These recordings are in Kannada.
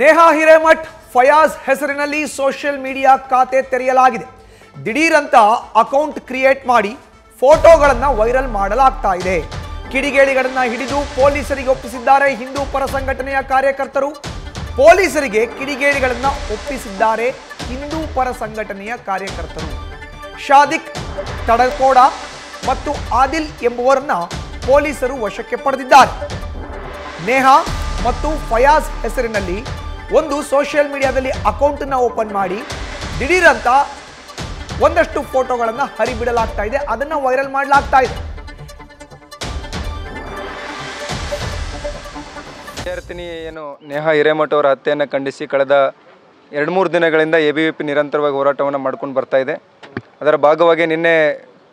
ನೇಹಾ ಹಿರೇಮಠ್ ಫಯಾಜ್ ಹೆಸರಿನಲ್ಲಿ ಸೋಷಿಯಲ್ ಮೀಡಿಯಾ ಖಾತೆ ತೆರೆಯಲಾಗಿದೆ ದಿಢೀರಂತ ಅಕೌಂಟ್ ಕ್ರಿಯೇಟ್ ಮಾಡಿ ಫೋಟೋಗಳನ್ನು ವೈರಲ್ ಮಾಡಲಾಗ್ತಾ ಇದೆ ಕಿಡಿಗೇಡಿಗಳನ್ನು ಹಿಡಿದು ಪೊಲೀಸರಿಗೆ ಒಪ್ಪಿಸಿದ್ದಾರೆ ಹಿಂದೂ ಪರ ಸಂಘಟನೆಯ ಕಾರ್ಯಕರ್ತರು ಪೊಲೀಸರಿಗೆ ಕಿಡಿಗೇಡಿಗಳನ್ನು ಒಪ್ಪಿಸಿದ್ದಾರೆ ಹಿಂದೂ ಪರ ಸಂಘಟನೆಯ ಕಾರ್ಯಕರ್ತರು ಶಾದಿಕ್ ತಡಕೋಡ ಮತ್ತು ಆದಿಲ್ ಎಂಬುವರನ್ನ ಪೊಲೀಸರು ವಶಕ್ಕೆ ಪಡೆದಿದ್ದಾರೆ ನೇಹಾ ಮತ್ತು ಫಯಾಜ್ ಹೆಸರಿನಲ್ಲಿ ಒಂದು ಸೋಷಿಯಲ್ ಮೀಡಿಯಾದಲ್ಲಿ ಅಕೌಂಟನ್ನು ಓಪನ್ ಮಾಡಿ ದಿಢೀರಂತ ಒಂದಷ್ಟು ಫೋಟೋಗಳನ್ನು ಹರಿಬಿಡಲಾಗ್ತಾ ಇದೆ ಅದನ್ನು ವೈರಲ್ ಮಾಡಲಾಗ್ತಾ ಇದೆ ವಿದ್ಯಾರ್ಥಿನಿ ಏನು ನೇಹಾ ಹಿರೇಮಠ ಅವರ ಹತ್ಯೆಯನ್ನು ಖಂಡಿಸಿ ಕಳೆದ ಎರಡು ಮೂರು ದಿನಗಳಿಂದ ಎ ಬಿ ಪಿ ನಿರಂತರವಾಗಿ ಹೋರಾಟವನ್ನು ಮಾಡ್ಕೊಂಡು ಬರ್ತಾ ಇದೆ ಅದರ ಭಾಗವಾಗಿ ನಿನ್ನೆ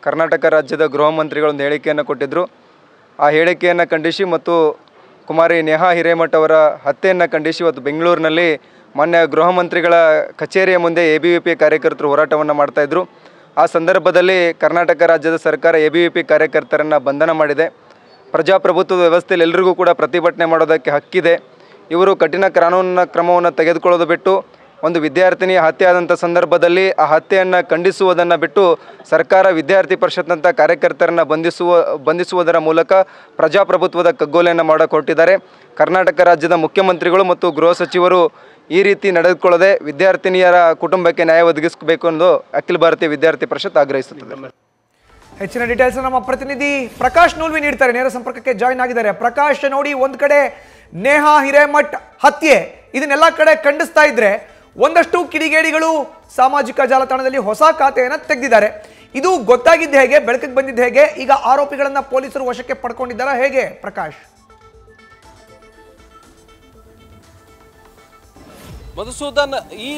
ಕರ್ನಾಟಕ ರಾಜ್ಯದ ಗೃಹ ಮಂತ್ರಿಗಳೊಂದು ಹೇಳಿಕೆಯನ್ನು ಕೊಟ್ಟಿದ್ದರು ಆ ಹೇಳಿಕೆಯನ್ನು ಖಂಡಿಸಿ ಮತ್ತು ಕುಮಾರಿ ನೇಹಾ ಹಿರೇಮಠ್ ಅವರ ಹತ್ಯೆಯನ್ನು ಖಂಡಿಸಿ ಇವತ್ತು ಬೆಂಗಳೂರಿನಲ್ಲಿ ಮಾನ್ಯ ಗೃಹ ಮಂತ್ರಿಗಳ ಕಚೇರಿಯ ಮುಂದೆ ಎ ಬಿ ಪಿ ಕಾರ್ಯಕರ್ತರು ಹೋರಾಟವನ್ನು ಮಾಡ್ತಾಯಿದ್ರು ಆ ಸಂದರ್ಭದಲ್ಲಿ ಕರ್ನಾಟಕ ರಾಜ್ಯದ ಸರ್ಕಾರ ಎ ಬಿ ವಿ ಪಿ ಕಾರ್ಯಕರ್ತರನ್ನು ಬಂಧನ ಮಾಡಿದೆ ಪ್ರಜಾಪ್ರಭುತ್ವದ ವ್ಯವಸ್ಥೆಯಲ್ಲಿ ಎಲ್ಲರಿಗೂ ಕೂಡ ಪ್ರತಿಭಟನೆ ಮಾಡೋದಕ್ಕೆ ಹಕ್ಕಿದೆ ಇವರು ಕಠಿಣ ಕಾನೂನಿನ ಕ್ರಮವನ್ನು ತೆಗೆದುಕೊಳ್ಳೋದು ಬಿಟ್ಟು ಒಂದು ವಿದ್ಯಾರ್ಥಿನಿ ಆದಂಥ ಸಂದರ್ಭದಲ್ಲಿ ಆ ಹತ್ಯೆಯನ್ನು ಖಂಡಿಸುವುದನ್ನು ಬಿಟ್ಟು ಸರ್ಕಾರ ವಿದ್ಯಾರ್ಥಿ ಪರಿಷತ್ನಂಥ ಕಾರ್ಯಕರ್ತರನ್ನು ಬಂಧಿಸುವ ಬಂಧಿಸುವುದರ ಮೂಲಕ ಪ್ರಜಾಪ್ರಭುತ್ವದ ಕಗ್ಗೋಲೆಯನ್ನು ಮಾಡಿಕೊಟ್ಟಿದ್ದಾರೆ ಕರ್ನಾಟಕ ರಾಜ್ಯದ ಮುಖ್ಯಮಂತ್ರಿಗಳು ಮತ್ತು ಗೃಹ ಸಚಿವರು ಈ ರೀತಿ ನಡೆದುಕೊಳ್ಳದೆ ವಿದ್ಯಾರ್ಥಿನಿಯರ ಕುಟುಂಬಕ್ಕೆ ನ್ಯಾಯ ಒದಗಿಸಬೇಕು ಎಂದು ಅಖಿಲ ಭಾರತೀಯ ವಿದ್ಯಾರ್ಥಿ ಪರಿಷತ್ ಆಗ್ರಹಿಸುತ್ತದೆ ಹೆಚ್ಚಿನ ಡೀಟೇಲ್ಸ್ ನಮ್ಮ ಪ್ರತಿನಿಧಿ ಪ್ರಕಾಶ್ ನೂಲ್ವಿ ನೀಡ್ತಾರೆ ನೇರ ಸಂಪರ್ಕಕ್ಕೆ ಜಾಯಿನ್ ಆಗಿದ್ದಾರೆ ಪ್ರಕಾಶ್ ನೋಡಿ ಒಂದು ಕಡೆ ನೇಹಾ ಹಿರೇಮಠ್ ಹತ್ಯೆ ಇದನ್ನೆಲ್ಲ ಕಡೆ ಖಂಡಿಸ್ತಾ ಇದ್ರೆ ಒಂದಷ್ಟು ಕಿಡಿಗೇಡಿಗಳು ಸಾಮಾಜಿಕ ಜಾಲತಾಣದಲ್ಲಿ ಹೊಸ ಖಾತೆಯನ್ನು ತೆಗೆದಿದ್ದಾರೆ ಇದು ಗೊತ್ತಾಗಿದ್ದು ಹೇಗೆ ಬೆಳಕಿಗೆ ಬಂದಿದ್ದು ಹೇಗೆ ಈಗ ಆರೋಪಿಗಳನ್ನು ಪೊಲೀಸರು ವಶಕ್ಕೆ ಪಡ್ಕೊಂಡಿದ್ದಾರಾ ಹೇಗೆ ಪ್ರಕಾಶ್ ಮಧುಸೂದನ್ ಈ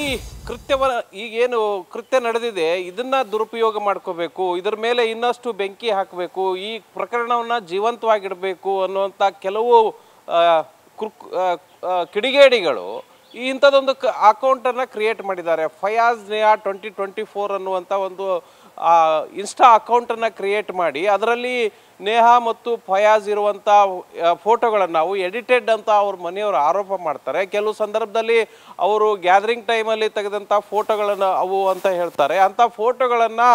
ಕೃತ್ಯವ ಈಗೇನು ಕೃತ್ಯ ನಡೆದಿದೆ ಇದನ್ನ ದುರುಪಯೋಗ ಮಾಡ್ಕೋಬೇಕು ಇದರ ಮೇಲೆ ಇನ್ನಷ್ಟು ಬೆಂಕಿ ಹಾಕಬೇಕು ಈ ಪ್ರಕರಣವನ್ನು ಜೀವಂತವಾಗಿಡಬೇಕು ಅನ್ನುವಂಥ ಕೆಲವು ಕಿಡಿಗೇಡಿಗಳು ಈ ಇಂಥದ್ದೊಂದು ಅಕೌಂಟನ್ನು ಕ್ರಿಯೇಟ್ ಮಾಡಿದ್ದಾರೆ Fayaz Neha twenty twenty four ಅನ್ನುವಂಥ ಒಂದು ಇನ್ಸ್ಟಾ ಅಕೌಂಟನ್ನು ಕ್ರಿಯೇಟ್ ಮಾಡಿ ಅದರಲ್ಲಿ ನೇಹಾ ಮತ್ತು ಫಯಾಜ್ ಇರುವಂಥ ಫೋಟೋಗಳನ್ನು ನಾವು ಎಡಿಟೆಡ್ ಅಂತ ಅವ್ರ ಮನೆಯವರು ಆರೋಪ ಮಾಡ್ತಾರೆ ಕೆಲವು ಸಂದರ್ಭದಲ್ಲಿ ಅವರು ಗ್ಯಾದರಿಂಗ್ ಟೈಮಲ್ಲಿ ತೆಗೆದಂಥ ಫೋಟೋಗಳನ್ನು ಅವು ಅಂತ ಹೇಳ್ತಾರೆ ಅಂಥ ಫೋಟೋಗಳನ್ನು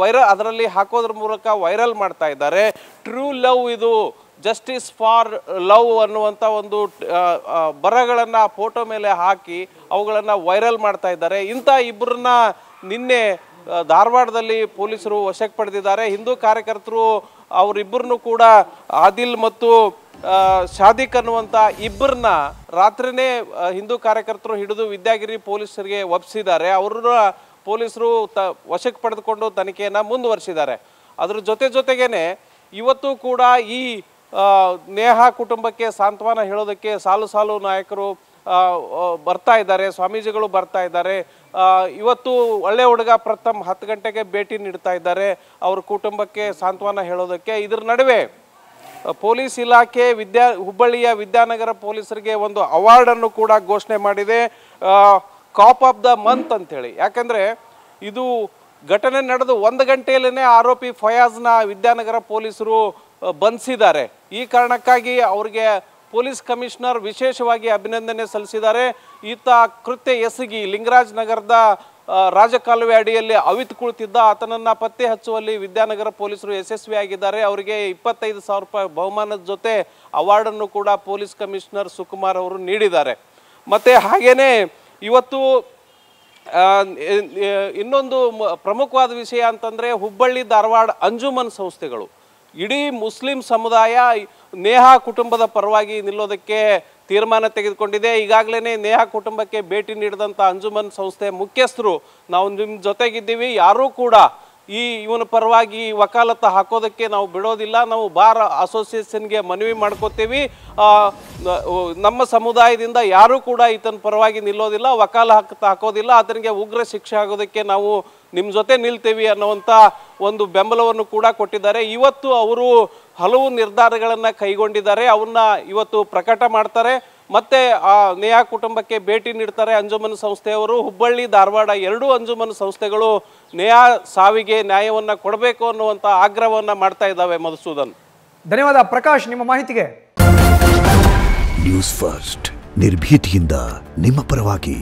ವೈರಲ್ ಅದರಲ್ಲಿ ಹಾಕೋದ್ರ ಮೂಲಕ ವೈರಲ್ ಮಾಡ್ತಾ ಇದ್ದಾರೆ ಟ್ರೂ ಲವ್ ಇದು ಜಸ್ಟಿಸ್ ಫಾರ್ ಲವ್ ಅನ್ನುವಂಥ ಒಂದು ಬರಗಳನ್ನು ಫೋಟೋ ಮೇಲೆ ಹಾಕಿ ಅವುಗಳನ್ನು ವೈರಲ್ ಮಾಡ್ತಾ ಇದ್ದಾರೆ ಇಂಥ ಇಬ್ಬರನ್ನ ನಿನ್ನೆ ಧಾರವಾಡದಲ್ಲಿ ಪೊಲೀಸರು ವಶಕ್ಕೆ ಪಡೆದಿದ್ದಾರೆ ಹಿಂದೂ ಕಾರ್ಯಕರ್ತರು ಅವರಿಬ್ಬರನ್ನು ಕೂಡ ಆದಿಲ್ ಮತ್ತು ಶಾದಿಕ್ ಅನ್ನುವಂಥ ಇಬ್ಬರನ್ನ ರಾತ್ರಿನೇ ಹಿಂದೂ ಕಾರ್ಯಕರ್ತರು ಹಿಡಿದು ವಿದ್ಯಾಗಿರಿ ಪೊಲೀಸರಿಗೆ ಒಪ್ಪಿಸಿದ್ದಾರೆ ಅವ್ರನ್ನ ಪೊಲೀಸರು ತ ವಶಕ್ಕೆ ಪಡೆದುಕೊಂಡು ತನಿಖೆಯನ್ನು ಮುಂದುವರಿಸಿದ್ದಾರೆ ಅದರ ಜೊತೆ ಜೊತೆಗೇನೆ ಇವತ್ತು ಕೂಡ ಈ ನೇಹ ಕುಟುಂಬಕ್ಕೆ ಸಾಂತ್ವನ ಹೇಳೋದಕ್ಕೆ ಸಾಲು ಸಾಲು ನಾಯಕರು ಬರ್ತಾ ಇದ್ದಾರೆ ಸ್ವಾಮೀಜಿಗಳು ಬರ್ತಾ ಇದ್ದಾರೆ ಇವತ್ತು ಒಳ್ಳೆ ಹುಡುಗ ಪ್ರಥಮ್ ಹತ್ತು ಗಂಟೆಗೆ ಭೇಟಿ ನೀಡ್ತಾ ಇದ್ದಾರೆ ಅವ್ರ ಕುಟುಂಬಕ್ಕೆ ಸಾಂತ್ವನ ಹೇಳೋದಕ್ಕೆ ಇದ್ರ ನಡುವೆ ಪೊಲೀಸ್ ಇಲಾಖೆ ವಿದ್ಯಾ ಹುಬ್ಬಳ್ಳಿಯ ವಿದ್ಯಾನಗರ ಪೊಲೀಸರಿಗೆ ಒಂದು ಅವಾರ್ಡನ್ನು ಕೂಡ ಘೋಷಣೆ ಮಾಡಿದೆ ಕಾಪ್ ಆಫ್ ದ ಮಂತ್ ಅಂಥೇಳಿ ಯಾಕಂದರೆ ಇದು ಘಟನೆ ನಡೆದು ಒಂದು ಗಂಟೆಯಲ್ಲೇ ಆರೋಪಿ ಫಯಾಜ್ನ ವಿದ್ಯಾನಗರ ಪೊಲೀಸರು ಬಂಧಿಸಿದ್ದಾರೆ ಈ ಕಾರಣಕ್ಕಾಗಿ ಅವರಿಗೆ ಪೊಲೀಸ್ ಕಮಿಷನರ್ ವಿಶೇಷವಾಗಿ ಅಭಿನಂದನೆ ಸಲ್ಲಿಸಿದ್ದಾರೆ ಈತ ಕೃತ್ಯ ಎಸಗಿ ಲಿಂಗರಾಜ್ ನಗರದ ರಾಜಕಾಲುವೆ ಅಡಿಯಲ್ಲಿ ಅವಿತ್ ಕುಳಿತಿದ್ದ ಆತನನ್ನು ಪತ್ತೆ ಹಚ್ಚುವಲ್ಲಿ ವಿದ್ಯಾನಗರ ಪೊಲೀಸರು ಯಶಸ್ವಿಯಾಗಿದ್ದಾರೆ ಅವರಿಗೆ ಇಪ್ಪತ್ತೈದು ಸಾವಿರ ರೂಪಾಯಿ ಬಹುಮಾನದ ಜೊತೆ ಅವಾರ್ಡನ್ನು ಕೂಡ ಪೊಲೀಸ್ ಕಮಿಷನರ್ ಸುಕುಮಾರ್ ಅವರು ನೀಡಿದ್ದಾರೆ ಮತ್ತು ಹಾಗೆಯೇ ಇವತ್ತು ಇನ್ನೊಂದು ಪ್ರಮುಖವಾದ ವಿಷಯ ಅಂತಂದರೆ ಹುಬ್ಬಳ್ಳಿ ಧಾರವಾಡ ಅಂಜುಮನ್ ಸಂಸ್ಥೆಗಳು ಇಡೀ ಮುಸ್ಲಿಂ ಸಮುದಾಯ ನೇಹಾ ಕುಟುಂಬದ ಪರವಾಗಿ ನಿಲ್ಲೋದಕ್ಕೆ ತೀರ್ಮಾನ ತೆಗೆದುಕೊಂಡಿದೆ ಈಗಾಗಲೇ ನೇಹಾ ಕುಟುಂಬಕ್ಕೆ ಭೇಟಿ ನೀಡಿದಂಥ ಅಂಜುಮನ್ ಸಂಸ್ಥೆ ಮುಖ್ಯಸ್ಥರು ನಾವು ನಿಮ್ಮ ಜೊತೆಗಿದ್ದೀವಿ ಯಾರೂ ಕೂಡ ಈ ಇವನ ಪರವಾಗಿ ವಕಾಲತ್ತ ಹಾಕೋದಕ್ಕೆ ನಾವು ಬಿಡೋದಿಲ್ಲ ನಾವು ಬಾರ್ ಅಸೋಸಿಯೇಷನ್ಗೆ ಮನವಿ ಮಾಡ್ಕೋತೀವಿ ನಮ್ಮ ಸಮುದಾಯದಿಂದ ಯಾರೂ ಕೂಡ ಈತನ ಪರವಾಗಿ ನಿಲ್ಲೋದಿಲ್ಲ ವಕಾಲ ಹಾಕೋದಿಲ್ಲ ಆತನಿಗೆ ಉಗ್ರ ಶಿಕ್ಷೆ ಆಗೋದಕ್ಕೆ ನಾವು ನಿಮ್ಮ ಜೊತೆ ನಿಲ್ತೀವಿ ಅನ್ನುವಂಥ ಒಂದು ಬೆಂಬಲವನ್ನು ಕೂಡ ಕೊಟ್ಟಿದ್ದಾರೆ ಇವತ್ತು ಅವರು ಹಲವು ನಿರ್ಧಾರಗಳನ್ನು ಕೈಗೊಂಡಿದ್ದಾರೆ ಅವನ್ನ ಇವತ್ತು ಪ್ರಕಟ ಮಾಡ್ತಾರೆ ಮತ್ತೆ ಆ ನೇಯಾ ಕುಟುಂಬಕ್ಕೆ ಭೇಟಿ ನೀಡ್ತಾರೆ ಅಂಜುಮನ್ ಸಂಸ್ಥೆಯವರು ಹುಬ್ಬಳ್ಳಿ ಧಾರವಾಡ ಎರಡೂ ಅಂಜುಮನ್ ಸಂಸ್ಥೆಗಳು ನೇಯಾ ಸಾವಿಗೆ ನ್ಯಾಯವನ್ನ ಕೊಡಬೇಕು ಅನ್ನುವಂತ ಆಗ್ರಹವನ್ನ ಮಾಡ್ತಾ ಇದ್ದಾವೆ ಮಧುಸೂದನ್ ಧನ್ಯವಾದ ಪ್ರಕಾಶ್ ನಿಮ್ಮ ಮಾಹಿತಿಗೆ ನ್ಯೂಸ್ ಫಸ್ಟ್ ನಿರ್ಭೀತಿಯಿಂದ ನಿಮ್ಮ ಪರವಾಗಿ